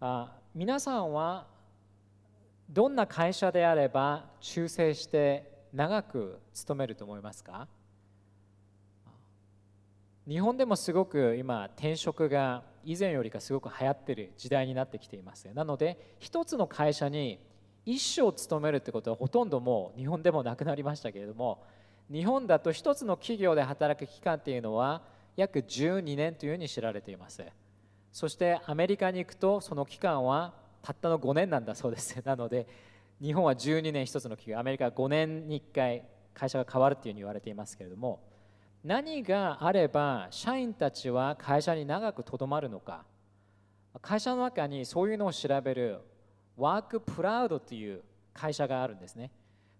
あ皆さんはどんな会社であれば忠誠して長く勤めると思いますか日本でもすごく今転職が以前よりかすごく流行ってる時代になってきていますなので一つの会社に一生勤めるってことはほとんどもう日本でもなくなりましたけれども日本だと一つの企業で働く期間っていうのは約12年というふうに知られています。そしてアメリカに行くとその期間はたったの5年なんだそうです なので日本は12年1つの企業アメリカは5年に1回会社が変わるっていうふうに言われていますけれども何があれば社員たちは会社に長くとどまるのか会社の中にそういうのを調べるワークプラウドという会社があるんですね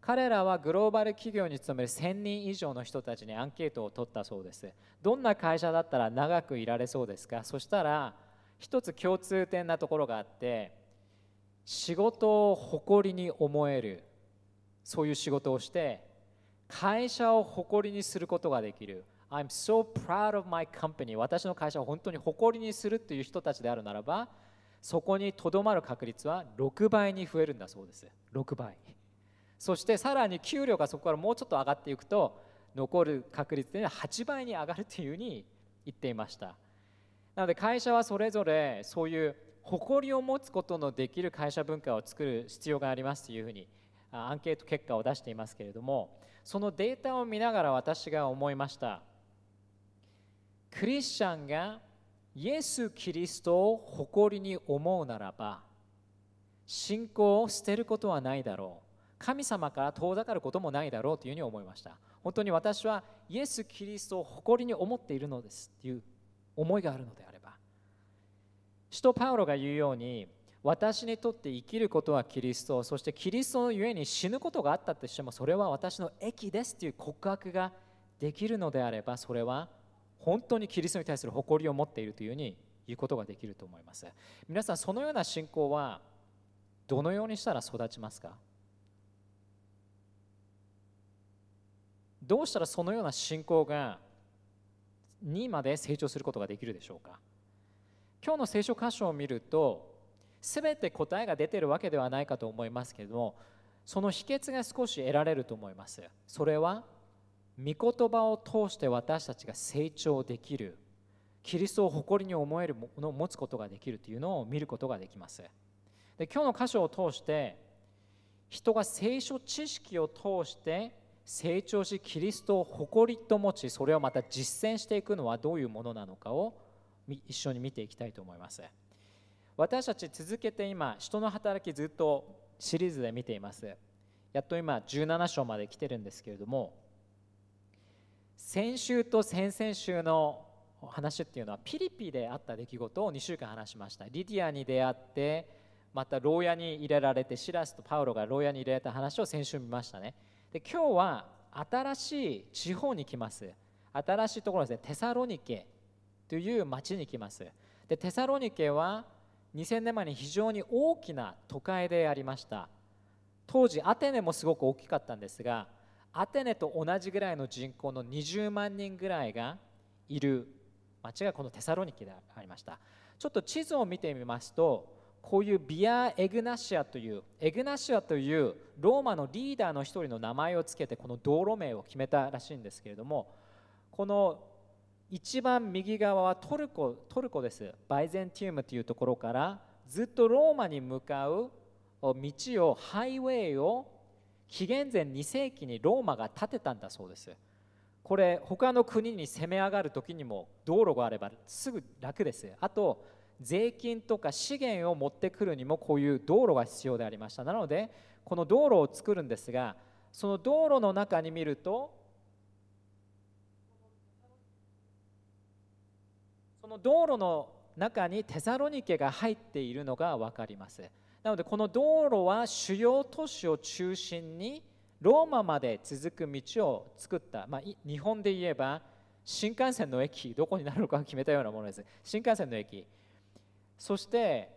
彼らはグローバル企業に勤める1000人以上の人たちにアンケートを取ったそうですどんな会社だったら長くいられそうですかそしたら一つ共通点なところがあって仕事を誇りに思えるそういう仕事をして会社を誇りにすることができる I'm so proud of my company 私の会社を本当に誇りにするという人たちであるならばそこにとどまる確率は6倍に増えるんだそうです6倍そしてさらに給料がそこからもうちょっと上がっていくと残る確率で8倍に上がるというふうに言っていましたなので会社はそれぞれそういう誇りを持つことのできる会社文化を作る必要がありますというふうにアンケート結果を出していますけれどもそのデータを見ながら私が思いましたクリスチャンがイエス・キリストを誇りに思うならば信仰を捨てることはないだろう神様から遠ざかることもないだろうというふうに思いました本当に私はイエス・キリストを誇りに思っているのですという思いがあるのであれば使徒パウロが言うように私にとって生きることはキリストそしてキリストのゆえに死ぬことがあったとしてもそれは私の益ですという告白ができるのであればそれは本当にキリストに対する誇りを持っているというふうに言うことができると思います皆さんそのような信仰はどのようにしたら育ちますかどうしたらそのような信仰がにまで成長することができるでしょうか今日の聖書箇所を見ると全て答えが出てるわけではないかと思いますけれどもその秘訣が少し得られると思いますそれは御言葉を通して私たちが成長できるキリストを誇りに思えるものを持つことができるというのを見ることができますで今日の箇所を通して人が聖書知識を通して成長しキリストを誇りと持ちそれをまた実践していくのはどういうものなのかを一緒に見ていきたいと思います私たち続けて今人の働きずっとシリーズで見ていますやっと今17章まで来てるんですけれども先週と先々週の話っていうのはピリピであった出来事を2週間話しましたリディアに出会ってまた牢屋に入れられてシラスとパウロが牢屋に入れられた話を先週見ましたねで今日は新しい地方に来ます新しいところですねテサロニケという町に来ますでテサロニケは2000年前に非常に大きな都会でありました当時アテネもすごく大きかったんですがアテネと同じぐらいの人口の20万人ぐらいがいる町がこのテサロニケでありましたちょっと地図を見てみますとこういうビア・エグナシアというエグナシアというローマのリーダーの一人の名前を付けてこの道路名を決めたらしいんですけれどもこの一番右側はトルコトルコですバイゼンティウムというところからずっとローマに向かう道をハイウェイを紀元前2世紀にローマが建てたんだそうですこれ他の国に攻め上がる時にも道路があればすぐ楽ですあと税金とか資源を持ってくるにもこういう道路が必要でありましたなのでこの道路を作るんですがその道路の中に見るとその道路の中にテザロニケが入っているのが分かりますなのでこの道路は主要都市を中心にローマまで続く道を作った、まあ、日本で言えば新幹線の駅どこになるか決めたようなものです新幹線の駅そして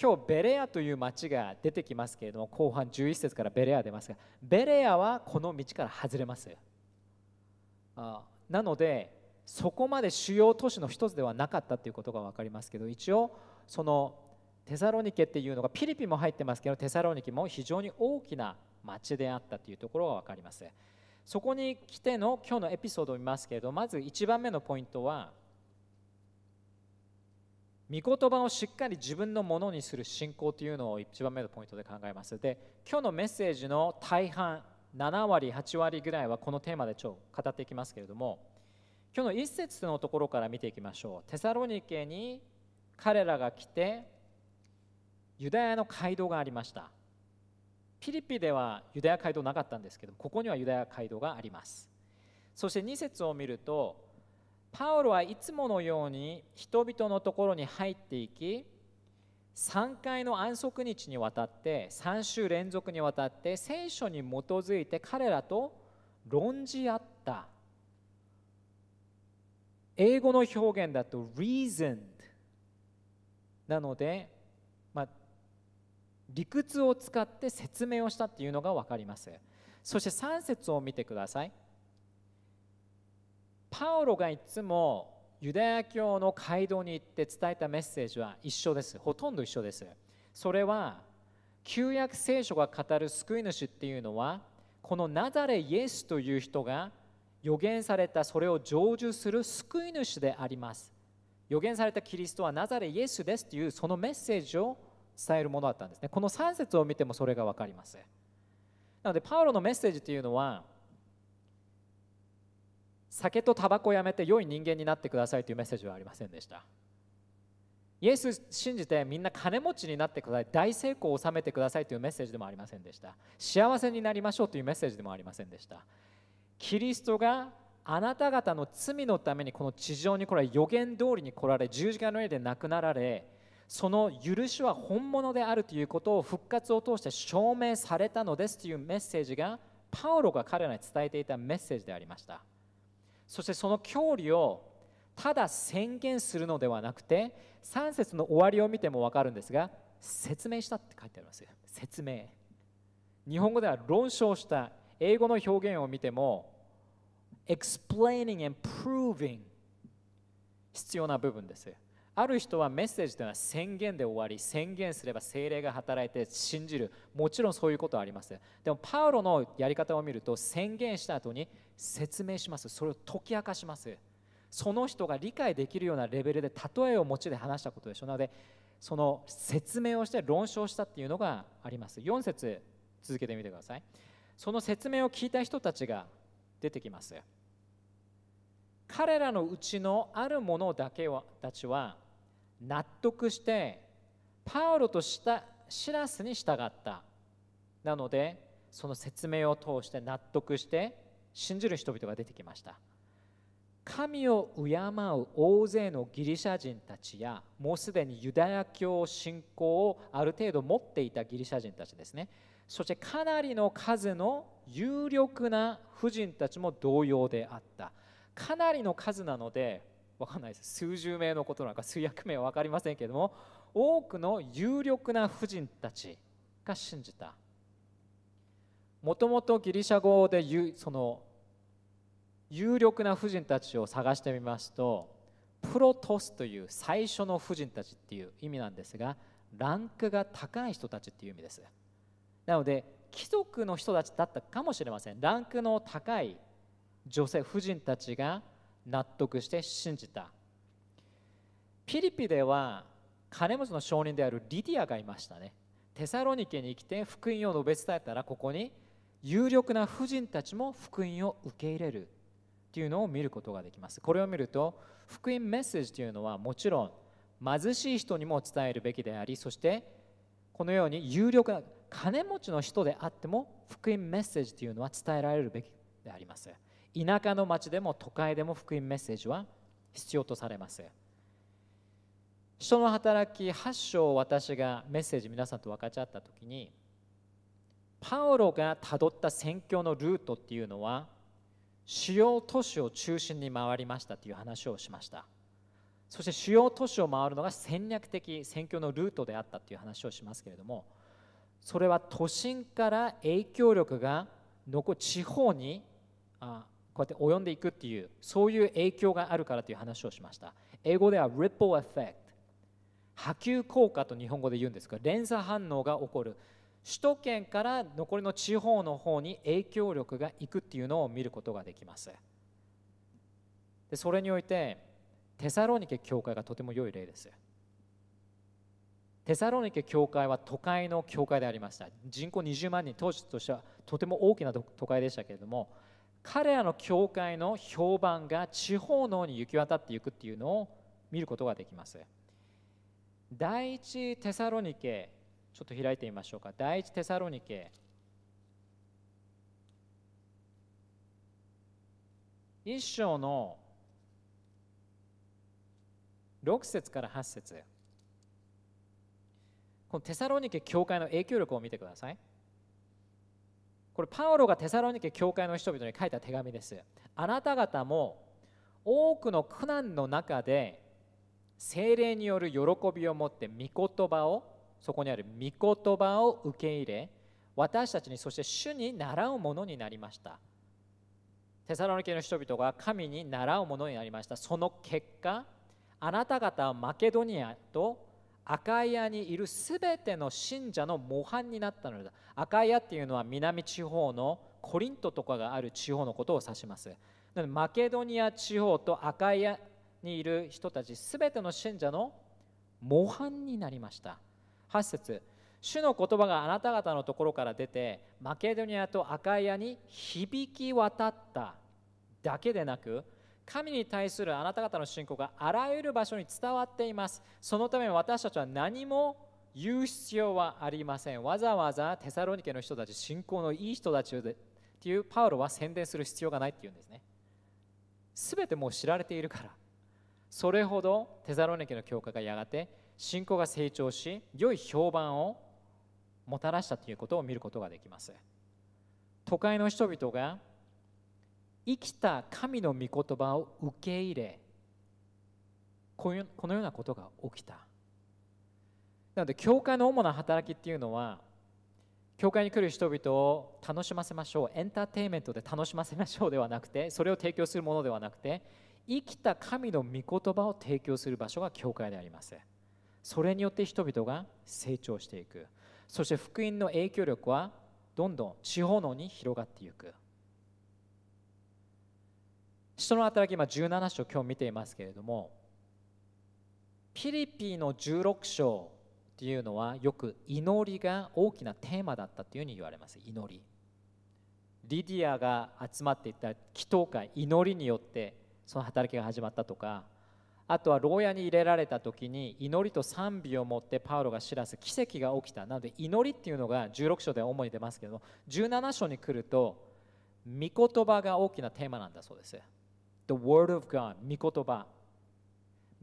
今日ベレアという町が出てきますけれども後半11節からベレア出ますがベレアはこの道から外れますあなのでそこまで主要都市の一つではなかったということが分かりますけど一応そのテサロニケっていうのがピリピも入ってますけどテサロニケも非常に大きな町であったというところが分かりますそこに来ての今日のエピソードを見ますけれどまず1番目のポイントは御言葉をしっかり自分のものにする信仰というのを1番目のポイントで考えますで今日のメッセージの大半7割8割ぐらいはこのテーマでちょ語っていきますけれども今日の1節のところから見ていきましょうテサロニケに彼らが来てユダヤの街道がありましたピリピではユダヤ街道なかったんですけどここにはユダヤ街道がありますそして2節を見るとパウロはいつものように人々のところに入っていき3回の安息日にわたって3週連続にわたって聖書に基づいて彼らと論じ合った英語の表現だと reasoned なので、まあ、理屈を使って説明をしたっていうのが分かりますそして3節を見てくださいパウロがいつもユダヤ教の街道に行って伝えたメッセージは一緒ですほとんど一緒ですそれは旧約聖書が語る救い主っていうのはこのナザレイエスという人が予言されたそれを成就する救い主であります予言されたキリストはナザレイエスですというそのメッセージを伝えるものだったんですねこの3節を見てもそれが分かりますなのでパウロのメッセージというのは酒とタバコをやめて良い人間になってくださいというメッセージはありませんでしたイエス信じてみんな金持ちになってください大成功を収めてくださいというメッセージでもありませんでした幸せになりましょうというメッセージでもありませんでしたキリストがあなた方の罪のためにこの地上にこれ予言通りに来られ十字架の上で亡くなられその許しは本物であるということを復活を通して証明されたのですというメッセージがパウロが彼らに伝えていたメッセージでありましたそしてその教理をただ宣言するのではなくて3節の終わりを見ても分かるんですが説明したって書いてあります説明日本語では論証した英語の表現を見ても explaining and proving 必要な部分ですある人はメッセージというのは宣言で終わり宣言すれば精霊が働いて信じるもちろんそういうことはありますでもパウロのやり方を見ると宣言した後に説明しますそれを解き明かしますその人が理解できるようなレベルで例えを持ちで話したことでしょうなのでその説明をして論証したっていうのがあります4節続けてみてくださいその説明を聞いた人たちが出てきます彼らのうちのある者だけはたちは納得してパウロとしたシラスに従ったなのでその説明を通して納得して信じる人々が出てきました神を敬う大勢のギリシャ人たちやもうすでにユダヤ教信仰をある程度持っていたギリシャ人たちですねそしてかなりの数の有力な婦人たちも同様であったかなりの数なので分かんないです数十名のことなんか数百名は分かりませんけれども多くの有力な婦人たちが信じたもともとギリシャ語でその有力な婦人たちを探してみますとプロトスという最初の婦人たちっていう意味なんですがランクが高い人たちっていう意味ですなので貴族の人たちだったかもしれませんランクの高い女性婦人たちが納得して信じたピリピでは金持ちの証人であるリディアがいましたねテサロニケに来て福音を述べ伝えたらここに有力な婦人たちも福音を受け入れるというのを見ることができますこれを見ると福音メッセージというのはもちろん貧しい人にも伝えるべきでありそしてこのように有力な金持ちの人であっても福音メッセージというのは伝えられるべきであります田舎の町でも都会でも福音メッセージは必要とされます人の働き8章を私がメッセージ皆さんと分かち合った時にパウロがたどった宣教のルートっていうのは主要都市を中心に回りましたという話をしましたそして主要都市を回るのが戦略的選挙のルートであったという話をしますけれどもそれは都心から影響力が残地方にあこうやって及んでいくっていうそういう影響があるからという話をしました英語では ripple effect 波及効果と日本語で言うんですが連鎖反応が起こる首都圏から残りの地方の方に影響力がいくっていうのを見ることができますでそれにおいてテサロニケ教会がとても良い例ですテサロニケ教会は都会の教会でありました人口20万人当時としてはとても大きな都会でしたけれども彼らの教会の評判が地方の方に行き渡っていくっていうのを見ることができます第一テサロニケちょっと開いてみましょうか第一テサロニケ一章の6節から8節このテサロニケ教会の影響力を見てくださいこれパウロがテサロニケ教会の人々に書いた手紙ですあなた方も多くの苦難の中で精霊による喜びを持って御言葉をそこにある御言葉を受け入れ私たちにそして主に習うものになりましたテサロニケの人々が神に習うものになりましたその結果あなた方はマケドニアとアカイアにいるすべての信者の模範になったのだアカイアっていうのは南地方のコリントとかがある地方のことを指しますなのでマケドニア地方とアカイアにいる人たちすべての信者の模範になりました8節主の言葉があなた方のところから出てマケドニアとアカイアに響き渡っただけでなく神に対するあなた方の信仰があらゆる場所に伝わっていますそのため私たちは何も言う必要はありませんわざわざテサロニケの人たち信仰のいい人たちでていうパウロは宣伝する必要がないっていうんですね全てもう知られているからそれほどテサロニケの教会がやがて信仰が成長し良い評判をもたらしたということを見ることができます都会の人々が生きた神の御言葉を受け入れこのようなことが起きたなので教会の主な働きっていうのは教会に来る人々を楽しませましょうエンターテインメントで楽しませましょうではなくてそれを提供するものではなくて生きた神の御言葉を提供する場所が教会でありますそれによって人々が成長していくそして福音の影響力はどんどん地方のに広がっていく人の働き今17章今日見ていますけれどもピリピの16章っていうのはよく祈りが大きなテーマだったというふうに言われます祈りリディアが集まっていた祈祷会祈りによってその働きが始まったとかあとは牢屋に入れられた時に祈りと賛美を持ってパウロが知らす奇跡が起きたなので祈りっていうのが16章では主に出ますけど17章に来ると御言葉が大きなテーマなんだそうです The Word of God 御言葉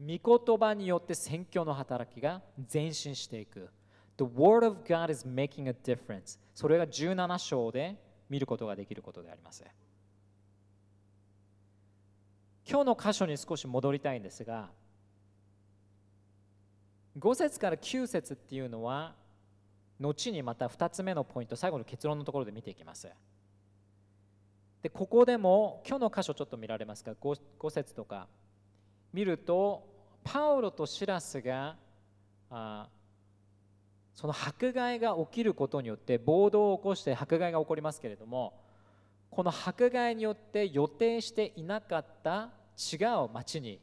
御言葉によって宣教の働きが前進していく The Word of God is making a difference それが17章で見ることができることであります今日の箇所に少し戻りたいんですが5節から9節っていうのは後にまた2つ目のポイント最後の結論のところで見ていきますでここでも今日の箇所ちょっと見られますか 5, 5節とか見るとパウロとシラスがあその迫害が起きることによって暴動を起こして迫害が起こりますけれどもこの迫害によって予定していなかった違う町に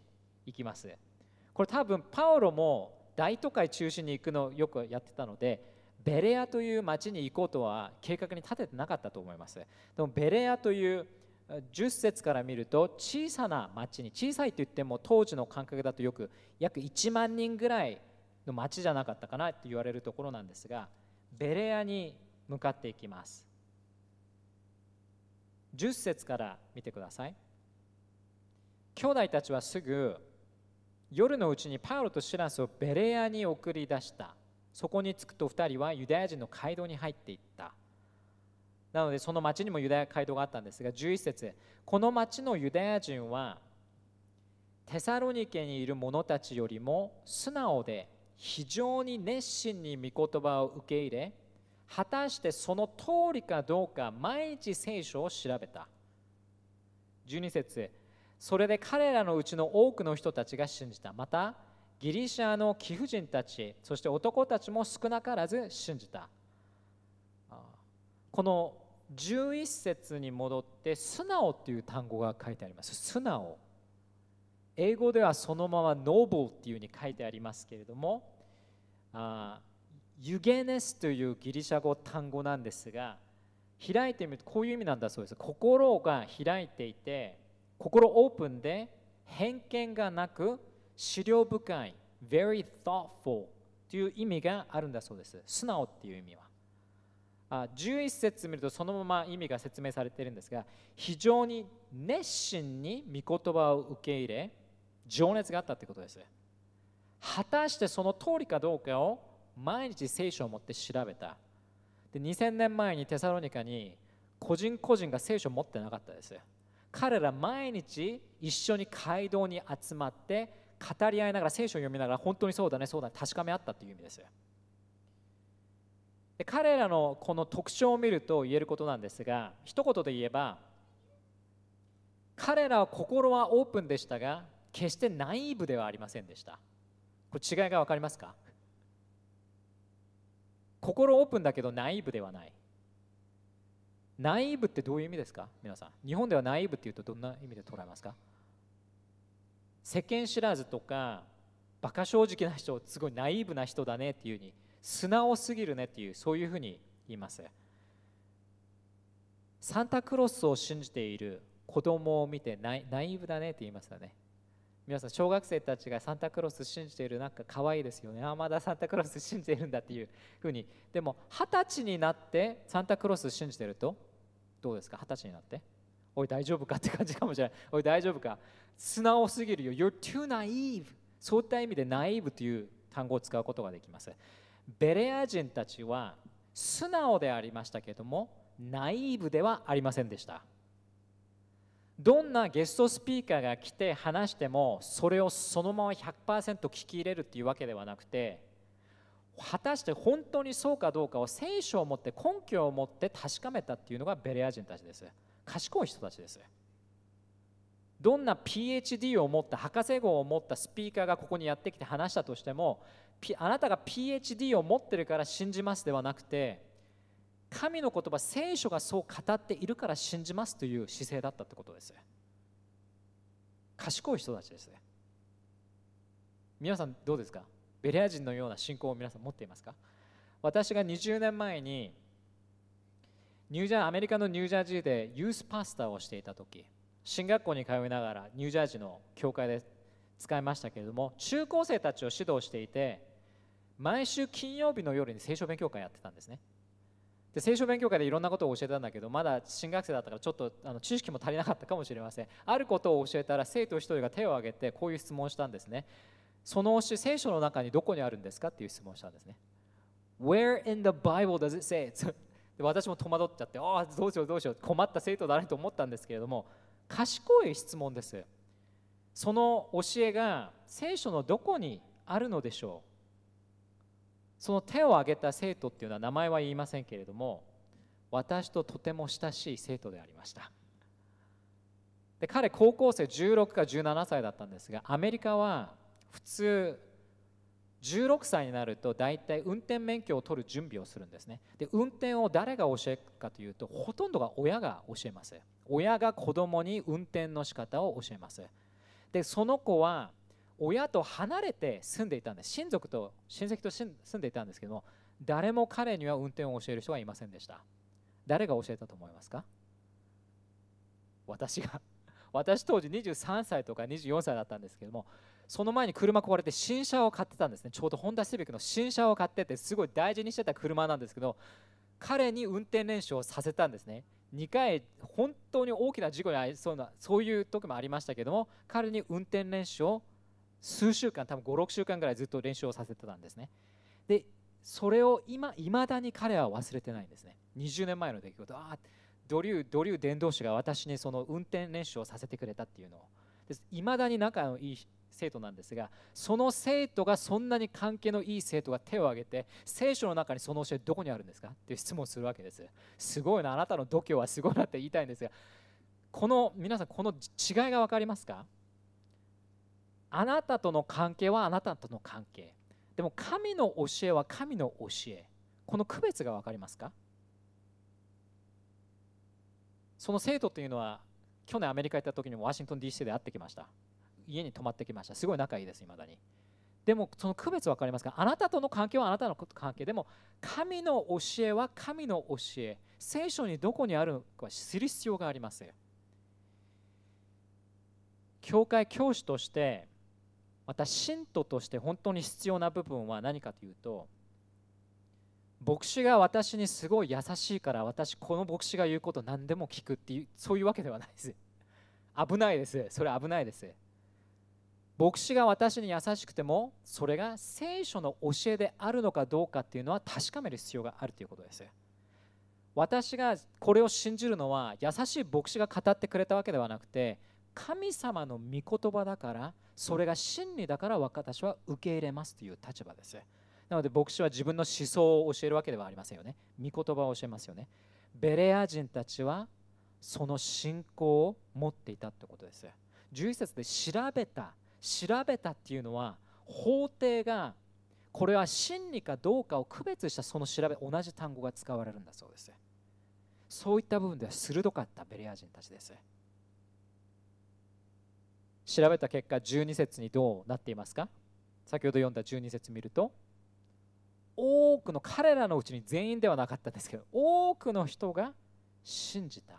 行きますこれ多分パウロも大都会中心に行くのをよくやってたのでベレアという町に行こうとは計画に立ててなかったと思いますでもベレアという10節から見ると小さな町に小さいといっても当時の感覚だとよく約1万人ぐらいの町じゃなかったかなって言われるところなんですがベレアに向かっていきます10節から見てください兄弟たちはすぐ夜のうちにパウロとシラスをベレアに送り出したそこに着くと2人はユダヤ人の街道に入っていったなのでその町にもユダヤ街道があったんですが11節この町のユダヤ人はテサロニケにいる者たちよりも素直で非常に熱心に御言葉を受け入れ果たしてその通りかどうか毎日聖書を調べた12節それで彼らのうちの多くの人たちが信じたまたギリシャの貴婦人たちそして男たちも少なからず信じたこの11節に戻って素直という単語が書いてあります素直英語ではそのままノーボーっていうふうに書いてありますけれどもあユゲネスというギリシャ語単語なんですが開いてみるとこういう意味なんだそうです心が開いていて心オープンで偏見がなく資料深い very thoughtful という意味があるんだそうです素直っていう意味はあ11節見るとそのまま意味が説明されているんですが非常に熱心に御言葉を受け入れ情熱があったということです果たしてその通りかどうかを毎日聖書を持って調べたで2000年前にテサロニカに個人個人が聖書を持ってなかったです彼ら毎日一緒に街道に集まって語り合いながら聖書を読みながら本当にそうだねそうだね確かめ合ったという意味ですで彼らのこの特徴を見ると言えることなんですが一言で言えば彼らは心はオープンでしたが決してナイーブではありませんでしたこれ違いが分かりますか心オープンだけどナイーブではないナイーブってどういう意味ですか皆さん日本ではナイーブっていうとどんな意味で捉えますか世間知らずとか馬鹿正直な人すごいナイーブな人だねっていうふうに素直すぎるねっていうそういうふうに言いますサンタクロスを信じている子供を見てナイナイーブだねって言いましたね皆さん小学生たちがサンタクロス信じているなんか可愛いですよねあまだサンタクロス信じているんだっていうふうにでも二十歳になってサンタクロス信じてるとどうですか二十歳になっておい大丈夫かって感じかもしれないおい大丈夫か素直すぎるよ You're too naive そういった意味でナイーブという単語を使うことができますベレア人たちは素直でありましたけれどもナイーブではありませんでしたどんなゲストスピーカーが来て話してもそれをそのまま100%聞き入れるっていうわけではなくて果たして本当にそうかどうかを聖書を持って根拠を持って確かめたっていうのがベレア人たちです。賢い人たちですどんな PhD を持った博士号を持ったスピーカーがここにやってきて話したとしてもあなたが PhD を持ってるから信じますではなくて神の言葉聖書がそう語っているから信じますという姿勢だったってことです賢い人たちです皆さんどうですかベレア人のような信仰を皆さん持っていますか私が20年前にニュージャーアメリカのニュージャージーでユースパスターをしていた時進学校に通いながらニュージャージーの教会で使いましたけれども中高生たちを指導していて毎週金曜日の夜に聖書勉強会やってたんですねで聖書勉強会でいろんなことを教えたんだけどまだ進学生だったからちょっとあの知識も足りなかったかもしれませんあることを教えたら生徒1人が手を挙げてこういう質問をしたんですねその教え聖書の中にどこにあるんですかっていう質問をしたんですね Where in the Bible does it say で私も戸惑っちゃってああどうしようどうしよう困った生徒だねと思ったんですけれども賢い質問ですその教えが聖書のどこにあるのでしょうその手を挙げた生徒っていうのは名前は言いませんけれども私ととても親しい生徒でありましたで彼高校生16か17歳だったんですがアメリカは普通16歳になると大体運転免許を取る準備をするんですねで運転を誰が教えるかというとほとんどが親が教えます親が子供に運転の仕方を教えますでその子は親と離れて住んでいたんです親族と親戚と住んでいたんですけども誰も彼には運転を教える人はいませんでした誰が教えたと思いますか私が私当時23歳とか24歳だったんですけどもその前に車壊れて新車を買ってたんですねちょうどホンダシビックの新車を買っててすごい大事にしてた車なんですけど彼に運転練習をさせたんですね2回本当に大きな事故に遭いそうなそういう時もありましたけども彼に運転練習を数週間多分56週間ぐらいずっと練習をさせてたんですねでそれを今いまだに彼は忘れてないんですね20年前の出来事ああドリュードリュー伝道師が私にその運転練習をさせてくれたっていうのをいまだに仲のいい生徒なんですがその生徒がそんなに関係のいい生徒が手を挙げて聖書の中にその教えどこにあるんですかっていう質問をするわけですすごいなあなたの度胸はすごいなって言いたいんですがこの皆さんこの違いが分かりますかあなたとの関係はあなたとの関係でも神の教えは神の教えこの区別が分かりますかその生徒というのは去年アメリカ行った時にもワシントン DC で会ってきました家に泊まってきましたすごい仲いいですいまだにでもその区別分かりますかあなたとの関係はあなたの関係でも神の教えは神の教え聖書にどこにあるのか知る必要があります教会教師としてまた信徒として本当に必要な部分は何かというと牧師が私にすごい優しいから私この牧師が言うこと何でも聞くっていうそういうわけではないです危ないですそれ危ないです牧師が私に優しくてもそれが聖書の教えであるのかどうかっていうのは確かめる必要があるということです私がこれを信じるのは優しい牧師が語ってくれたわけではなくて神様の御言葉だからそれが真理だから私は受け入れますという立場ですなので牧師は自分の思想を教えるわけではありませんよね御言葉を教えますよねベレア人たちはその信仰を持っていたってことです11節で調べた調べたっていうのは法廷がこれは真理かどうかを区別したその調べ同じ単語が使われるんだそうですそういった部分では鋭かったベレア人たちです調べた結果12節にどうなっていますか先ほど読んだ12節見ると多くの彼らのうちに全員ではなかったんですけど多くの人が信じた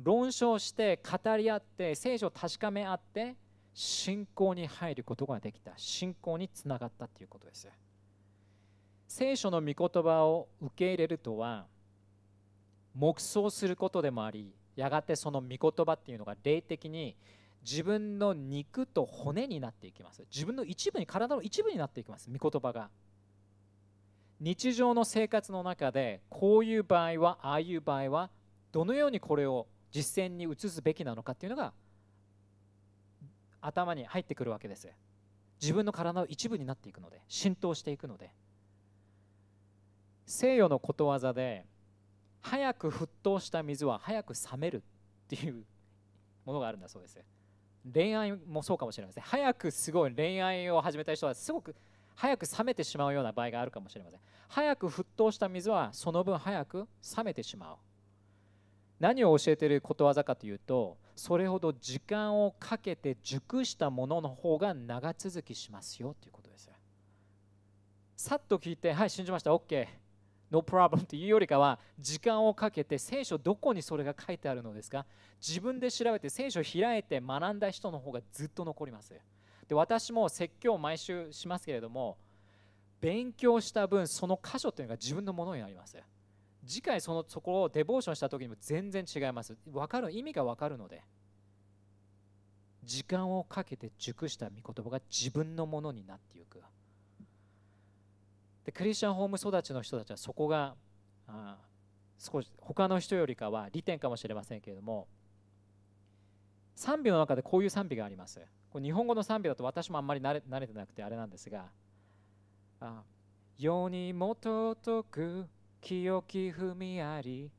論証して語り合って聖書を確かめ合って信仰に入ることができた信仰につながったということです聖書の御言葉を受け入れるとは黙想することでもありやがてその御言葉っていうのが霊的に自分の肉と骨になっていきます自分の一部に体の一部になっていきます御言葉が日常の生活の中でこういう場合はああいう場合はどのようにこれを実践に移すべきなのかっていうのが頭に入ってくるわけです自分の体の一部になっていくので浸透していくので西洋のことわざで早く沸騰した水は早く冷めるっていうものがあるんだそうです恋愛もそうかもしれないです早くすごい恋愛を始めた人はすごく早く冷めてしまうような場合があるかもしれません早く沸騰した水はその分早く冷めてしまう何を教えていることわざかというとそれほど時間をかけて熟したものの方が長続きしますよということですさっと聞いてはい信じました OK No problem というよりかは時間をかけて聖書どこにそれが書いてあるのですか自分で調べて聖書を開いて学んだ人の方がずっと残りますで私も説教を毎週しますけれども勉強した分その箇所というのが自分のものになります次回そのそこをデボーションした時にも全然違います分かる意味が分かるので時間をかけて熟した御言葉が自分のものになっていくでクリスチャンホーム育ちの人たちはそこがあ少し他の人よりかは利点かもしれませんけれども賛美の中でこういう賛美がありますこ日本語の賛美だと私もあんまり慣れ慣れてなくてあれなんですが「あ世にもとく清き踏みあり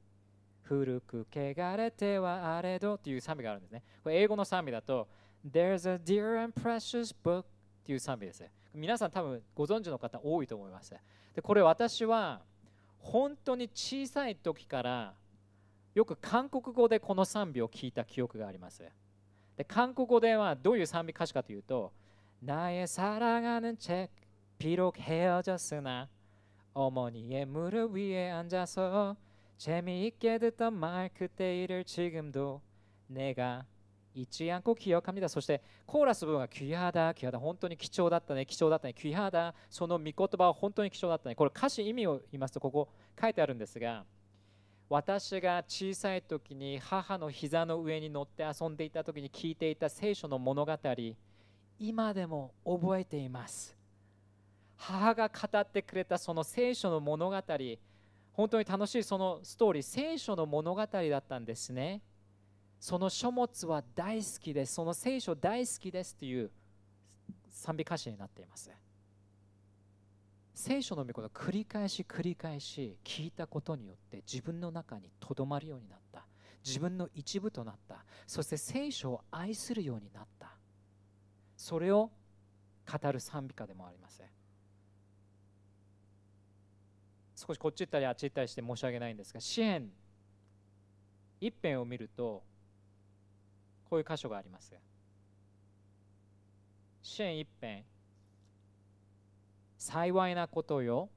古く汚れてはあれど」という賛美があるんですねこれ英語の賛美だと「There's a dear and precious book」という賛美です皆さん多分ご存知の方多いと思いますでこれ私は本当に小さい時からよく韓国語でこの賛美を聞いた記憶がありますで韓国語ではどういう賛美歌詞かというと、나의사랑하는책비록헤어졌으나어머니의무릎위에앉아서재미있게듣던말그때일을지금도내가一案を記憶합니다そしてコーラス部分が귀하다귀하다本当に貴重だったね貴重だったね귀하다その御言葉は本当に貴重だったねこれ歌詞意味を言いますとここ書いてあるんですが私が小さい時に母の膝の上に乗って遊んでいた時に聞いていた聖書の物語今でも覚えています母が語ってくれたその聖書の物語本当に楽しいそのストーリー聖書の物語だったんですねその書物は大好きですその聖書大好きですという賛美歌詞になっています聖書の御言葉繰り返し繰り返し聞いたことによって自分の中にとどまるようになった自分の一部となったそして聖書を愛するようになったそれを語る賛美歌でもありません少しこっち行ったりあっち行ったりして申し訳ないんですが支援一辺を見るとこういう箇所があります支援一辺幸いなことよ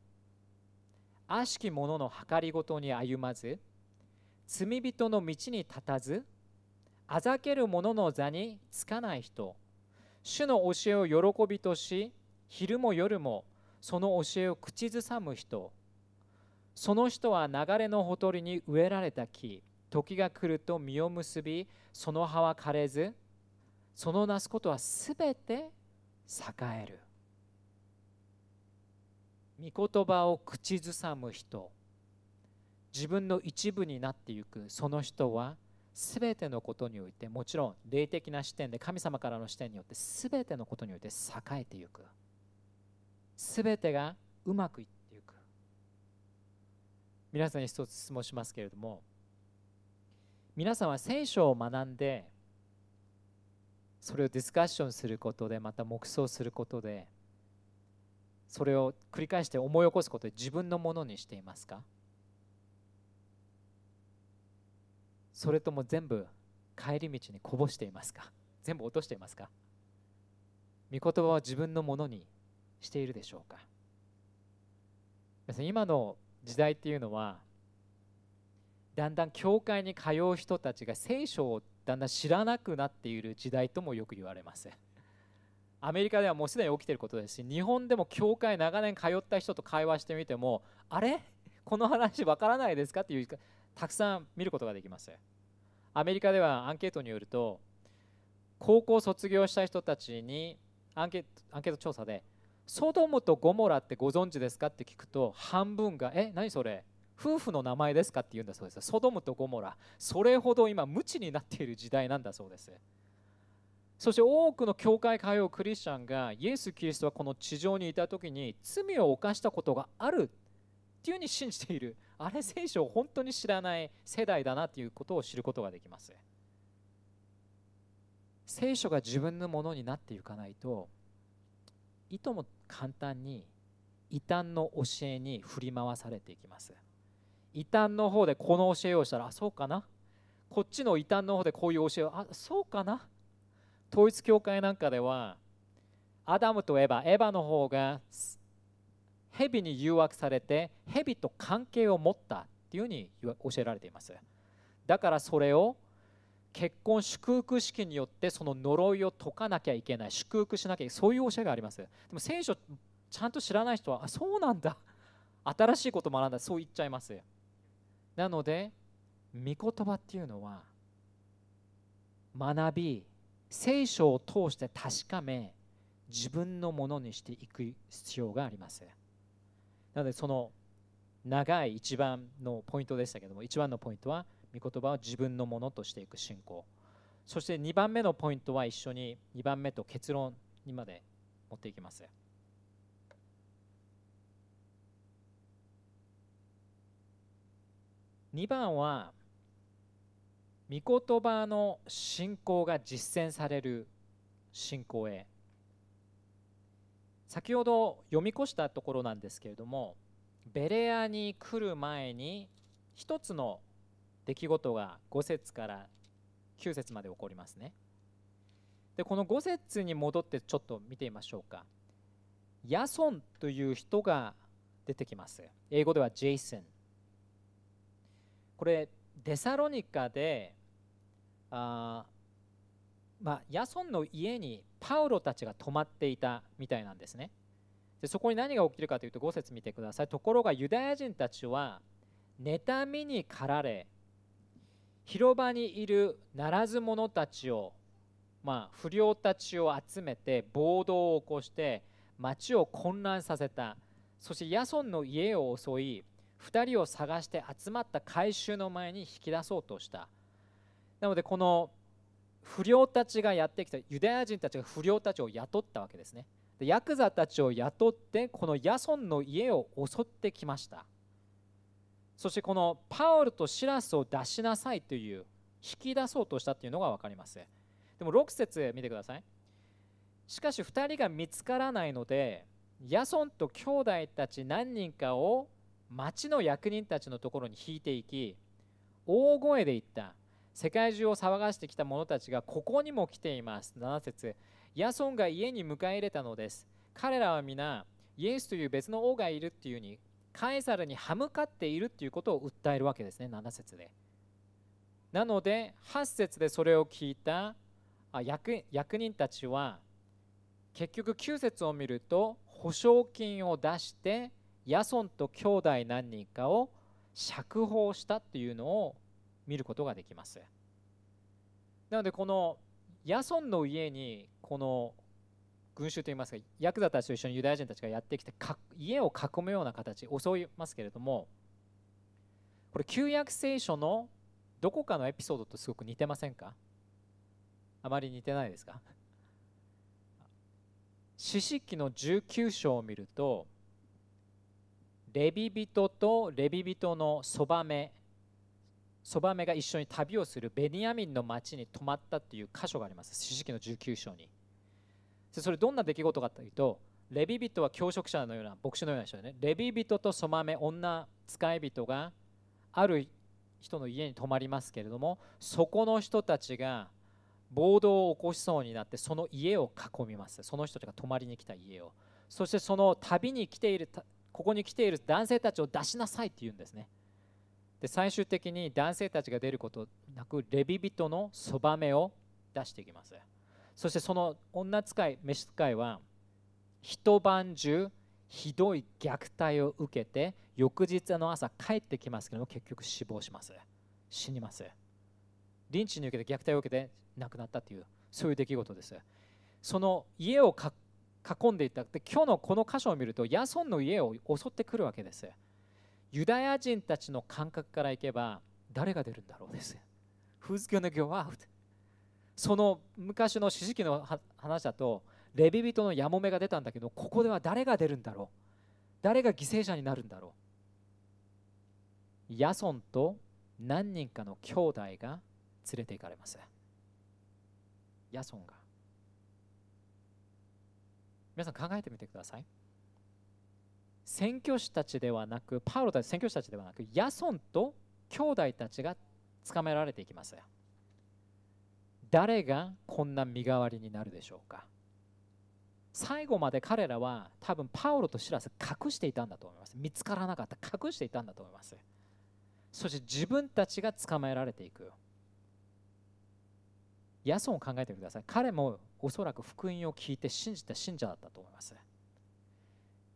悪しき者の計りごとに歩まず罪人の道に立たずあざける者の座につかない人主の教えを喜びとし昼も夜もその教えを口ずさむ人その人は流れのほとりに植えられた木時が来ると実を結びその葉は枯れずそのなすことはすべて栄える御言葉を口ずさむ人自分の一部になっていくその人は全てのことにおいてもちろん霊的な視点で神様からの視点によって全てのことにおいて栄えていく全てがうまくいっていく皆さんに一つ質問しますけれども皆さんは聖書を学んでそれをディスカッションすることでまた黙想することでそれを繰り返して思い起こすことで自分のものにしていますかそれとも全部帰り道にこぼしていますか全部落としていますか御言葉は自分のものにしているでしょうか今の時代っていうのはだんだん教会に通う人たちが聖書をだんだん知らなくなっている時代ともよく言われます。アメリカではもうすでに起きてることですし日本でも教会長年通った人と会話してみてもあれこの話わからないですかっていうたくさん見ることができますアメリカではアンケートによると高校卒業した人たちにアンケート調査でソドムとゴモラってご存知ですかって聞くと半分がえ何それ夫婦の名前ですかって言うんだそうですソドムとゴモラそれほど今無知になっている時代なんだそうですそして多くの教会通うクリスチャンがイエス・キリストはこの地上にいた時に罪を犯したことがあるっていうふうに信じているあれ聖書を本当に知らない世代だなということを知ることができます聖書が自分のものになっていかないといとも簡単に異端の教えに振り回されていきます異端の方でこの教えをしたらあそうかなこっちの異端の方でこういう教えをあそうかな統一教会なんかではアダムとエヴァエヴァの方が蛇に誘惑されて蛇と関係を持ったっていうふうに教えられていますだからそれを結婚祝福式によってその呪いを解かなきゃいけない祝福しなきゃいけないそういう教えがありますでも聖書ちゃんと知らない人はあそうなんだ新しいこと学んだそう言っちゃいますなので御言葉っていうのは学び聖書を通して確かめ自分のものにしていく必要がありますなのでその長い一番のポイントでしたけども一番のポイントは御言葉を自分のものとしていく信仰そして2番目のポイントは一緒に2番目と結論にまで持っていきます2番は御言葉の信仰が実践される信仰へ先ほど読み越したところなんですけれどもベレアに来る前に一つの出来事が5節から9節まで起こりますねでこの5節に戻ってちょっと見てみましょうかヤソンという人が出てきます英語ではジェイソンこれデサロニカであまあ、ヤソンの家にパウロたちが泊まっていたみたいなんですねでそこに何が起きるかというと5節見てくださいところがユダヤ人たちは妬みに駆られ広場にいるならず者たちを、まあ、不良たちを集めて暴動を起こして町を混乱させたそしてヤソンの家を襲い2人を探して集まった回収の前に引き出そうとしたなのでこの不良たちがやってきたユダヤ人たちが不良たちを雇ったわけですねでヤクザたちを雇ってこのヤソンの家を襲ってきましたそしてこのパウルとシラスを出しなさいという引き出そうとしたというのが分かりますでも6節見てくださいしかし2人が見つからないのでヤソンと兄弟たち何人かを町の役人たちのところに引いていき大声で言った世界中を騒がしてきた者たちがここにも来ています7節ヤソンが家に迎え入れたのです彼らは皆イエスという別の王がいるっていううにカエサルに歯向かっているっていうことを訴えるわけですね7節でなので8節でそれを聞いた役役人たちは結局9節を見ると保証金を出してヤソンと兄弟何人かを釈放したっていうのを見ることができますなのでこのヤソンの家にこの群衆といいますかヤクザたちと一緒にユダヤ人たちがやってきて家を囲むような形襲いますけれどもこれ旧約聖書のどこかのエピソードとすごく似てませんかあまり似てないですか四式の19章を見るとレビ人とレビ人のそばめそばめが一緒に旅をするベニヤミンの町に泊まったっていう箇所があります詩式の19章にそれどんな出来事かというとレビビトは教職者のような牧師のような人でねレビビトとそばめ女使い人がある人の家に泊まりますけれどもそこの人たちが暴動を起こしそうになってその家を囲みますその人たちが泊まりに来た家をそしてその旅に来ているここに来ている男性たちを出しなさいって言うんですねで最終的に男性たちが出ることなくレビ人のそばめを出していきますそしてその女使い召使いは一晩中ひどい虐待を受けて翌日の朝帰ってきますけども結局死亡します死にますリンチに受けて虐待を受けて亡くなったというそういう出来事ですその家を囲んでいたで今日のこの箇所を見るとヤソンの家を襲ってくるわけですユダヤ人たちの感覚からいけば誰が出るんだろうです。Who's gonna go out? その昔の史跡の話だとレビ人のやもめが出たんだけどここでは誰が出るんだろう誰が犠牲者になるんだろうヤソンと何人かの兄弟が連れて行かれます。ヤソンが。皆さん考えてみてください。宣教師たちではなくパウロたち宣教師たちではなくヤソンと兄弟たちが捕められていきます誰がこんな身代わりになるでしょうか最後まで彼らは多分パウロとシラス隠していたんだと思います見つからなかった隠していたんだと思いますそして自分たちが捕まえられていくヤソンを考えてください彼もおそらく福音を聞いて信じた信者だったと思います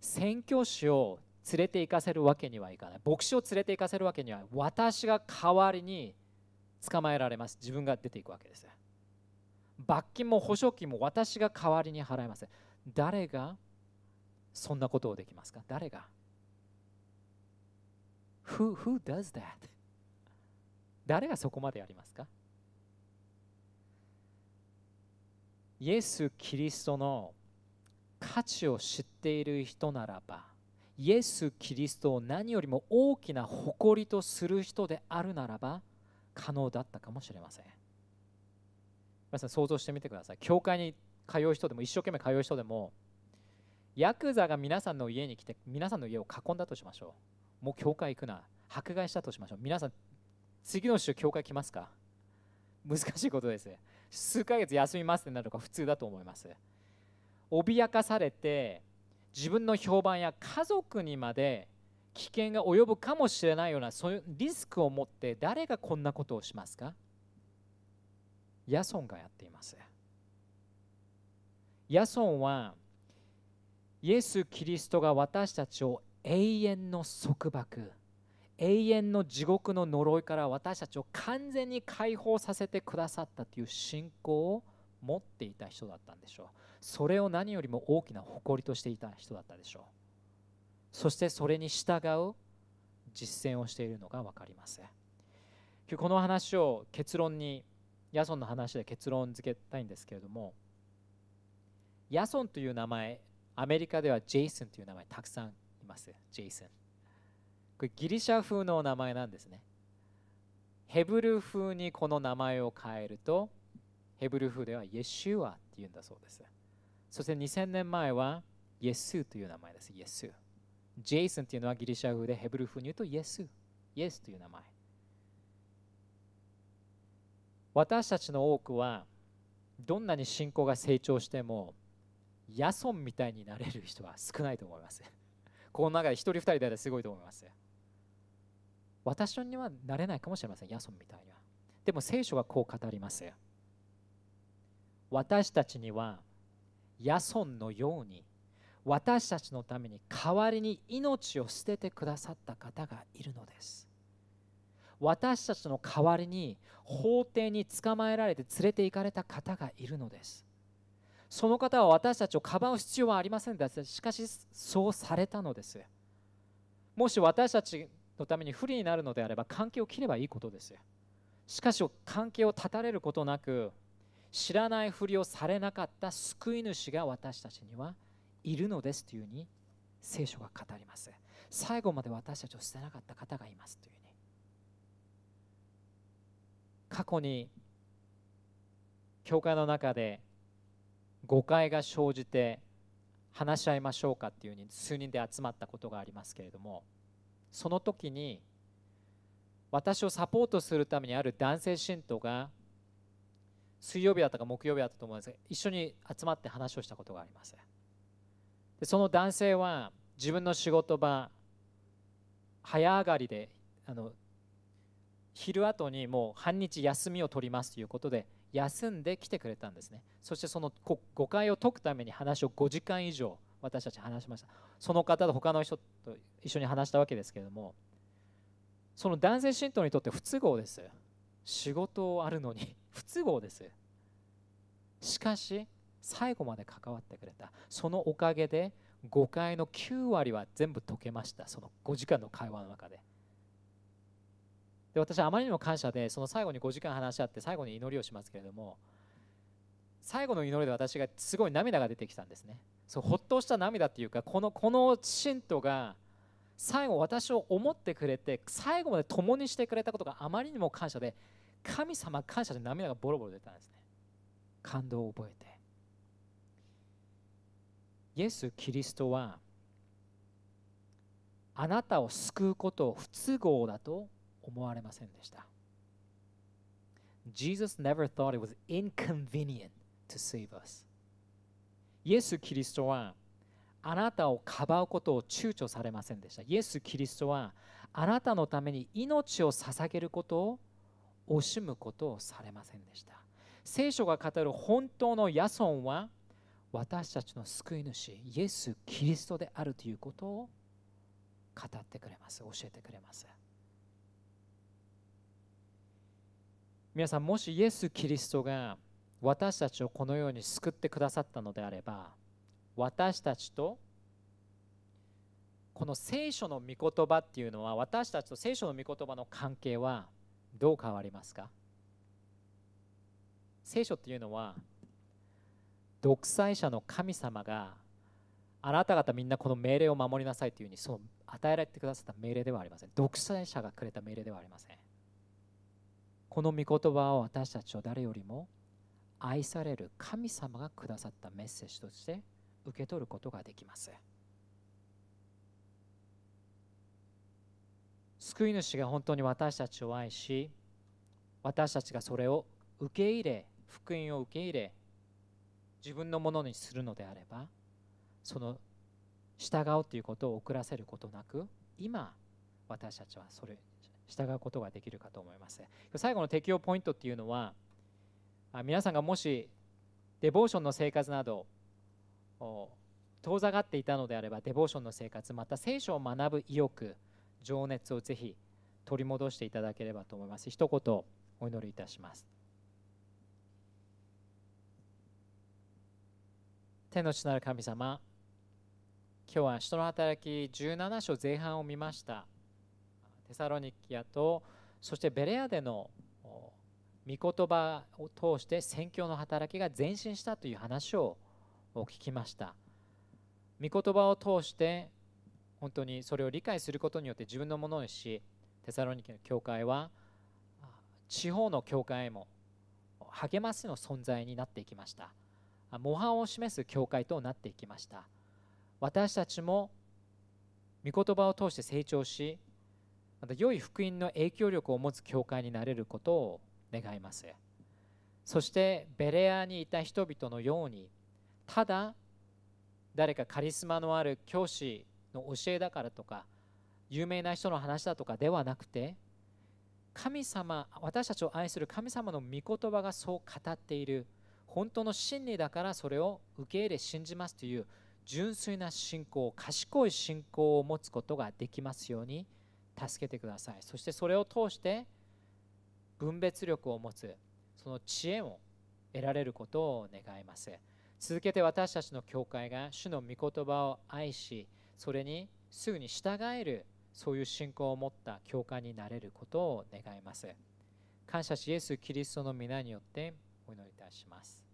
宣教師を連れて行かせるわけにはいかない牧師を連れて行かせるわけには私が代わりに捕まえられます自分が出ていくわけです罰金も保証金も私が代わりに払います誰がそんなことをできますか誰が who, who does that? 誰がそこまでやりますかイエス・キリストの価値を知っている人ならばイエス・キリストを何よりも大きな誇りとする人であるならば可能だったかもしれません皆さん想像してみてください教会に通う人でも一生懸命通う人でもヤクザが皆さんの家に来て皆さんの家を囲んだとしましょうもう教会行くな迫害したとしましょう皆さん次の週教会来ますか難しいことです数ヶ月休みますってなるのが普通だと思います脅かされて自分の評判や家族にまで危険が及ぶかもしれないようなそういうリスクを持って誰がこんなことをしますかヤソンがやっていますヤソンはイエス・キリストが私たちを永遠の束縛永遠の地獄の呪いから私たちを完全に解放させてくださったという信仰を持っていた人だったんでしょうそれを何よりも大きな誇りとしていた人だったでしょうそしてそれに従う実践をしているのが分かります今日この話を結論にヤソンの話で結論付けたいんですけれどもヤソンという名前アメリカではジェイソンという名前たくさんいますジェイソンこれギリシャ風の名前なんですねヘブル風にこの名前を変えるとヘブル風ではイエシュアって言うんだそうですそして2000年前はイエスという名前ですイエスジェイソンというのはギリシャ風でヘブル風に言うとイエスイエスという名前私たちの多くはどんなに信仰が成長してもヤソンみたいになれる人は少ないと思います この中で1人2人だらすごいと思います私にはなれないかもしれませんヤソンみたいにはでも聖書はこう語ります私たちにはヤソンのように私たちのために代わりに命を捨ててくださった方がいるのです私たちの代わりに法廷に捕まえられて連れて行かれた方がいるのですその方は私たちをかばう必要はありませんでしたしかしそうされたのですもし私たちのために不利になるのであれば関係を切ればいいことですしかし関係を断たれることなく知らないふりをされなかった救い主が私たちにはいるのですというふうに聖書が語ります最後まで私たちを捨てなかった方がいますというふうに過去に教会の中で誤解が生じて話し合いましょうかっていうふうに数人で集まったことがありますけれどもその時に私をサポートするためにある男性信徒が水曜日だったか木曜日だったと思うんですが一緒に集まって話をしたことがありますでその男性は自分の仕事場早上がりであの昼後にもう半日休みを取りますということで休んで来てくれたんですねそしてその誤解を解くために話を5時間以上私たち話しましたその方と他の人と一緒に話したわけですけれどもその男性信徒にとって不都合です仕事あるのに不都合ですしかし最後まで関わってくれたそのおかげで誤解の9割は全部解けましたその5時間の会話の中でで私はあまりにも感謝でその最後に5時間話し合って最後に祈りをしますけれども最後の祈りで私がすごい涙が出てきたんですねそうほっとした涙っていうかこのこの信徒が最後私を思ってくれて最後まで共にしてくれたことがあまりにも感謝で神様感謝で涙がボロボロ出たんですね感動を覚えてイエス・キリストはあなたを救うことを不都合だと思われませんでした Jesus never thought it was inconvenient to save us イエス・キリストはあなたをかばうことを躊躇されませんでしたイエス・キリストはあなたのために命を捧げることを惜しむことをされませんでした聖書が語る本当のヤソンは私たちの救い主イエス・キリストであるということを語ってくれます教えてくれます皆さんもしイエス・キリストが私たちをこのように救ってくださったのであれば私たちとこの聖書の御言葉っていうのは私たちと聖書の御言葉の関係はどう変わりますか聖書っていうのは独裁者の神様があなた方みんなこの命令を守りなさいというふうにそう与えられてくださった命令ではありません独裁者がくれた命令ではありませんこの御言葉を私たちを誰よりも愛される神様がくださったメッセージとして受け取ることができます。救い主が本当に私たちを愛し私たちがそれを受け入れ福音を受け入れ自分のものにするのであればその従うということを遅らせることなく今私たちはそれ従うことができるかと思います最後の適用ポイントっていうのは皆さんがもしデボーションの生活など遠ざかっていたのであればデボーションの生活また聖書を学ぶ意欲情熱をぜひ取り戻していただければと思います一言お祈りいたします天の父なる神様今日は人の働き17章前半を見ましたテサロニキアとそしてベレアでの御言葉を通して宣教の働きが前進したという話を聞きました御言葉を通して本当にそれを理解することによって自分のものにしテサロニケの教会は地方の教会へも励ますの存在になっていきました模範を示す教会となっていきました私たちも御言葉を通して成長しまた良い福音の影響力を持つ教会になれることを願いますそしてベレアにいた人々のようにただ誰かカリスマのある教師の教えだからとか有名な人の話だとかではなくて神様私たちを愛する神様の御言葉がそう語っている本当の真理だからそれを受け入れ信じますという純粋な信仰賢い信仰を持つことができますように助けてくださいそしてそれを通して分別力を持つその知恵を得られることを願います続けて私たちの教会が主の御言葉を愛しそれにすぐに従えるそういう信仰を持った教会になれることを願います感謝しイエス・キリストの皆によってお祈りいたします